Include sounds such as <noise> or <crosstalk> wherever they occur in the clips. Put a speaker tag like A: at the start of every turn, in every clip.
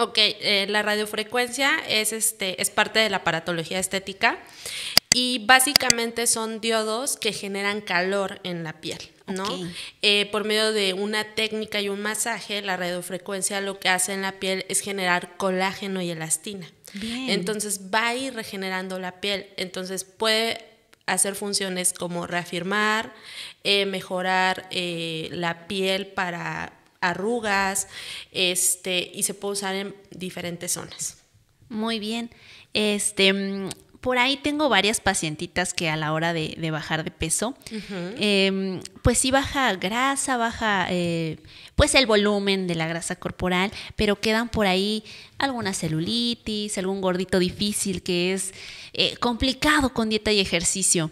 A: Ok, eh, la radiofrecuencia es, este, es parte de la aparatología estética y básicamente son diodos que generan calor en la piel, ¿no? Eh, por medio de una técnica y un masaje, la radiofrecuencia lo que hace en la piel es generar colágeno y elastina. Bien. Entonces va a ir regenerando la piel, entonces puede hacer funciones como reafirmar, eh, mejorar la piel para arrugas, este, y se puede usar en
B: diferentes zonas. Muy bien. Este, por ahí tengo varias pacientitas que a la hora de, bajar de peso, em, pues sí baja grasa, baja eh, pues el volumen de la grasa corporal, pero quedan por ahí alguna celulitis, algún gordito difícil que es eh, complicado con dieta y ejercicio.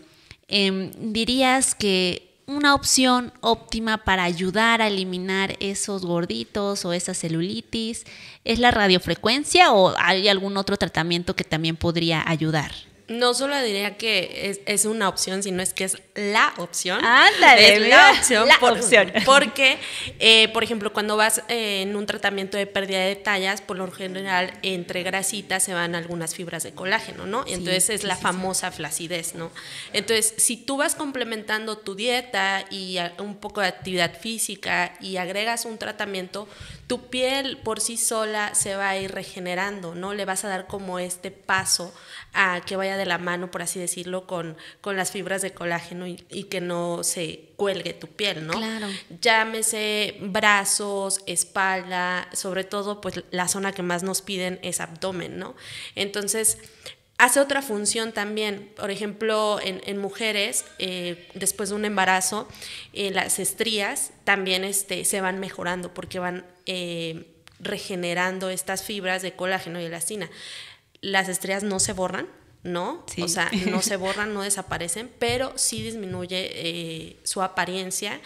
B: Em, ¿Dirías que una opción óptima para ayudar a eliminar esos gorditos o esa celulitis? ¿Es la radiofrecuencia o hay algún otro tratamiento que también podría ayudar?
A: no solo diría que es, una opción, sino es que es la opción. Ándale, es la opción. <laughs> Porque, eh, por ejemplo, cuando vas en un tratamiento de pérdida de tallas, por lo general entre grasitas se van algunas fibras de colágeno, ¿no? Entonces es la famosa flacidez, ¿no? Entonces, si tú vas complementando tu dieta y un poco de actividad física y agregas un tratamiento, tu piel por sí sola se va a ir regenerando, ¿no? Le vas a dar como este paso a que vaya de la mano, por así decirlo, con, con las fibras de colágeno y, y que no se cuelgue tu piel, ¿no? Claro. Llámese brazos, espalda, sobre todo, pues la zona que más nos piden es abdomen, ¿no? Entonces, hace otra función también. Por ejemplo, en, mujeres, eh, después de un embarazo, eh, las estrías también este, se van mejorando porque van eh, regenerando estas fibras de colágeno y elastina. Las estrías no se borran, ¿no? O sea, no se <laughs> borran, no desaparecen, pero sí disminuye su apariencia.